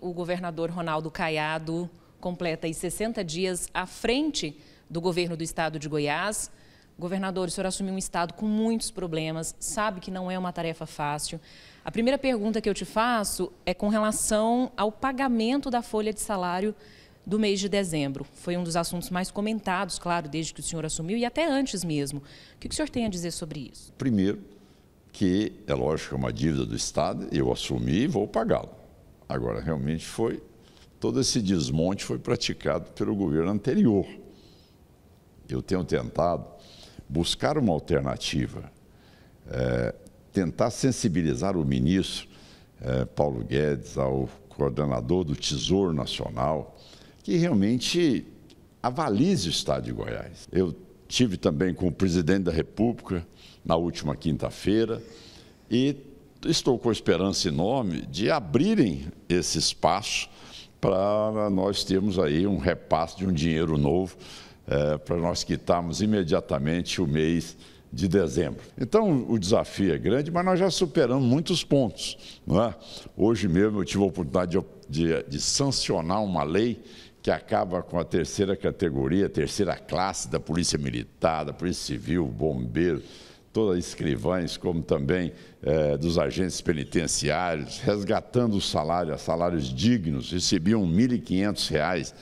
O governador Ronaldo Caiado completa aí 60 dias à frente do governo do estado de Goiás. Governador, o senhor assumiu um estado com muitos problemas, sabe que não é uma tarefa fácil. A primeira pergunta que eu te faço é com relação ao pagamento da folha de salário do mês de dezembro. Foi um dos assuntos mais comentados, claro, desde que o senhor assumiu e até antes mesmo. O que o senhor tem a dizer sobre isso? Primeiro, que é lógico que é uma dívida do Estado, eu assumi e vou pagá-la. Agora, realmente foi, todo esse desmonte foi praticado pelo governo anterior. Eu tenho tentado buscar uma alternativa, é, tentar sensibilizar o ministro é, Paulo Guedes, ao coordenador do Tesouro Nacional, que realmente avalize o Estado de Goiás. Eu tive também com o presidente da República na última quinta-feira e estou com esperança enorme de abrirem esse espaço para nós termos aí um repasse de um dinheiro novo é, para nós quitarmos imediatamente o mês de dezembro. Então, o desafio é grande, mas nós já superamos muitos pontos. É? Hoje mesmo eu tive a oportunidade de, de, de sancionar uma lei que acaba com a terceira categoria, a terceira classe da Polícia Militar, da Polícia Civil, Bombeiro, as escrivães, como também é, dos agentes penitenciários, resgatando o salário, a salários dignos, recebiam R$ 1.500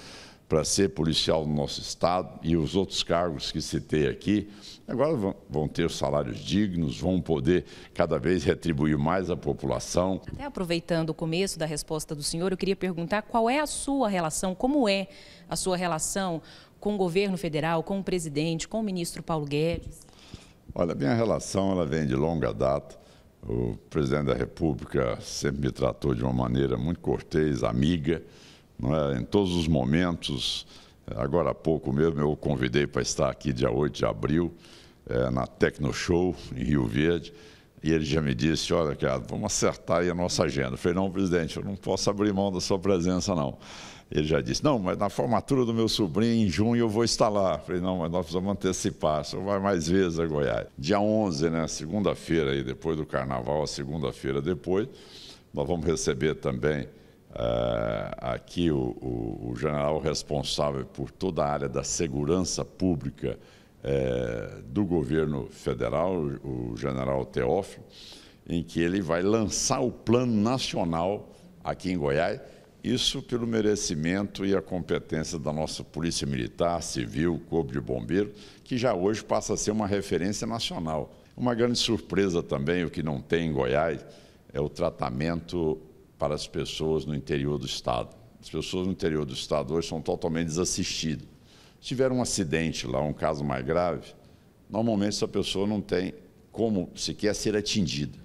para ser policial no nosso Estado e os outros cargos que citei aqui, agora vão ter os salários dignos, vão poder cada vez retribuir mais a população. Até aproveitando o começo da resposta do senhor, eu queria perguntar qual é a sua relação, como é a sua relação com o governo federal, com o presidente, com o ministro Paulo Guedes? Olha, minha relação ela vem de longa data. O presidente da República sempre me tratou de uma maneira muito cortês, amiga, não é? em todos os momentos. Agora há pouco mesmo eu o convidei para estar aqui dia 8 de abril, é, na Tecno Show, em Rio Verde. E ele já me disse, olha, cara, vamos acertar aí a nossa agenda. Eu falei, não, presidente, eu não posso abrir mão da sua presença, não. Ele já disse, não, mas na formatura do meu sobrinho, em junho, eu vou estar lá. Eu falei, não, mas nós precisamos antecipar, só vai mais vezes a Goiás. Dia 11, né, segunda-feira, aí, depois do carnaval, a segunda-feira depois, nós vamos receber também Uh, aqui o, o, o, general responsável por toda a área da segurança pública é, do governo federal, o general Teófilo, em que ele vai lançar o Plano Nacional aqui em Goiás, isso pelo merecimento e a competência da nossa Polícia Militar, Civil, Corpo de Bombeiros, que já hoje passa a ser uma referência nacional. Uma grande surpresa também, o que não tem em Goiás, é o tratamento para as pessoas no interior do Estado. As pessoas no interior do Estado hoje são totalmente desassistidas. Se tiver um acidente lá, um caso mais grave, normalmente essa pessoa não tem como sequer ser atingida.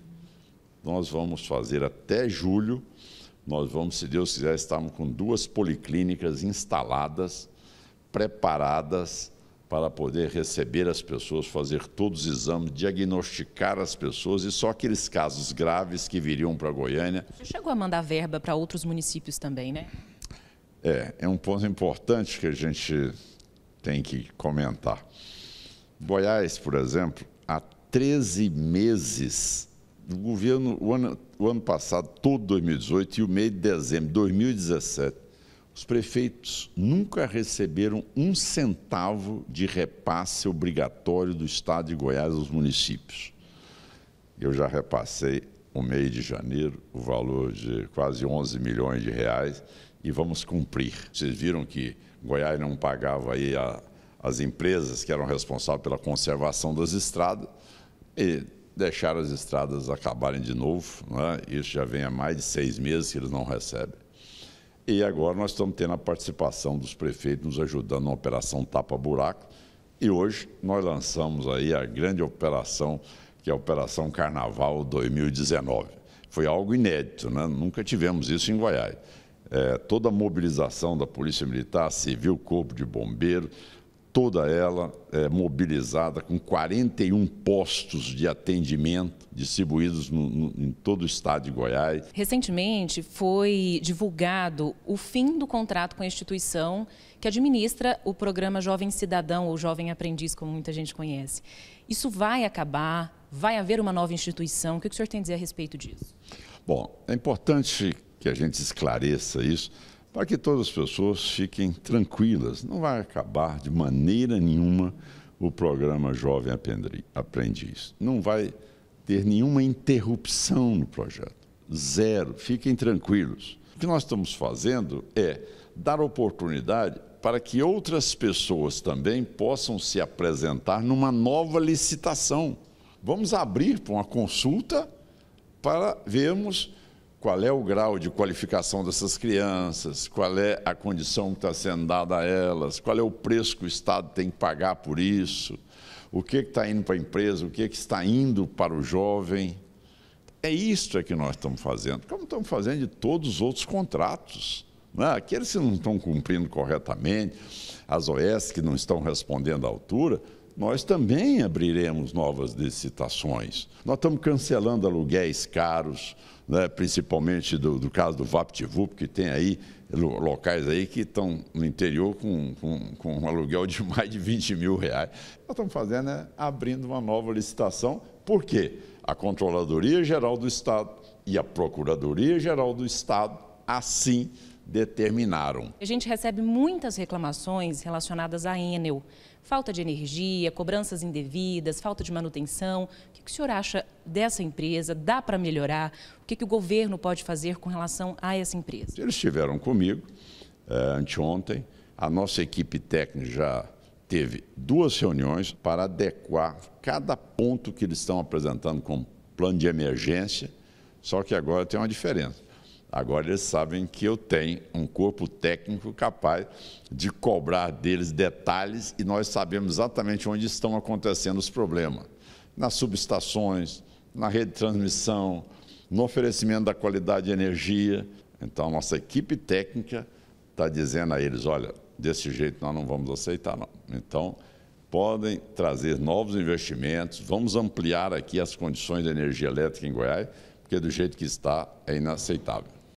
Nós vamos fazer até julho, nós vamos, se Deus quiser, estamos com duas policlínicas instaladas, preparadas para poder receber as pessoas, fazer todos os exames, diagnosticar as pessoas e só aqueles casos graves que viriam para Goiânia. Você chegou a mandar verba para outros municípios também, né? É, é um ponto importante que a gente tem que comentar. Goiás, por exemplo, há 13 meses, o governo, o ano, o ano passado, todo 2018 e o mês de dezembro de 2017, os prefeitos nunca receberam um centavo de repasse obrigatório do Estado de Goiás aos municípios. Eu já repassei o mês de janeiro o valor de quase 11 milhões de reais e vamos cumprir. Vocês viram que Goiás não pagava aí a, as empresas que eram responsáveis pela conservação das estradas e deixaram as estradas acabarem de novo. É? Isso já vem há mais de seis meses que eles não recebem. E agora nós estamos tendo a participação dos prefeitos nos ajudando na operação Tapa Buraco. E hoje nós lançamos aí a grande operação, que é a Operação Carnaval 2019. Foi algo inédito, né? nunca tivemos isso em Goiás é, toda a mobilização da Polícia Militar, Civil, Corpo de Bombeiro, toda ela é, mobilizada com 41 postos de atendimento distribuídos no, no, em todo o estado de Goiás. Recentemente foi divulgado o fim do contrato com a instituição que administra o programa Jovem Cidadão ou Jovem Aprendiz, como muita gente conhece. Isso vai acabar? Vai haver uma nova instituição? O que o senhor tem a dizer a respeito disso? Bom, é importante que a gente esclareça isso, para que todas as pessoas fiquem tranquilas. Não vai acabar de maneira nenhuma o programa Jovem Aprendiz. Não vai ter nenhuma interrupção no projeto. Zero. Fiquem tranquilos. O que nós estamos fazendo é dar oportunidade para que outras pessoas também possam se apresentar numa nova licitação. Vamos abrir para uma consulta para vermos qual é o grau de qualificação dessas crianças, qual é a condição que está sendo dada a elas, qual é o preço que o Estado tem que pagar por isso, o que está indo para a empresa, o que, que está indo para o jovem. É isto é que nós estamos fazendo, como estamos fazendo de todos os outros contratos. Né? Aqueles que não estão cumprindo corretamente, as OS que não estão respondendo à altura, nós também abriremos novas licitações. Nós estamos cancelando aluguéis caros, né, principalmente do, do, caso do VaptVup, que tem aí locais aí que estão no interior com, com, com, um aluguel de mais de 20 mil reais. Nós estamos fazendo né, abrindo uma nova licitação, por quê? A Controladoria Geral do Estado e a Procuradoria Geral do Estado, assim, determinaram. A gente recebe muitas reclamações relacionadas à Enel falta de energia, cobranças indevidas, falta de manutenção. O que, o senhor acha dessa empresa? Dá para melhorar? O que, que o governo pode fazer com relação a essa empresa? Eles estiveram comigo uh, anteontem. A nossa equipe técnica já teve duas reuniões para adequar cada ponto que eles estão apresentando como plano de emergência, só que agora tem uma diferença. Agora eles sabem que eu tenho um corpo técnico capaz de cobrar deles detalhes e nós sabemos exatamente onde estão acontecendo os problemas. Nas subestações, na rede de transmissão, no oferecimento da qualidade de energia. Então, a nossa equipe técnica está dizendo a eles: olha, desse jeito nós não vamos aceitar, não. Então, podem trazer novos investimentos, vamos ampliar aqui as condições de energia elétrica em Goiás, porque do jeito que está é inaceitável.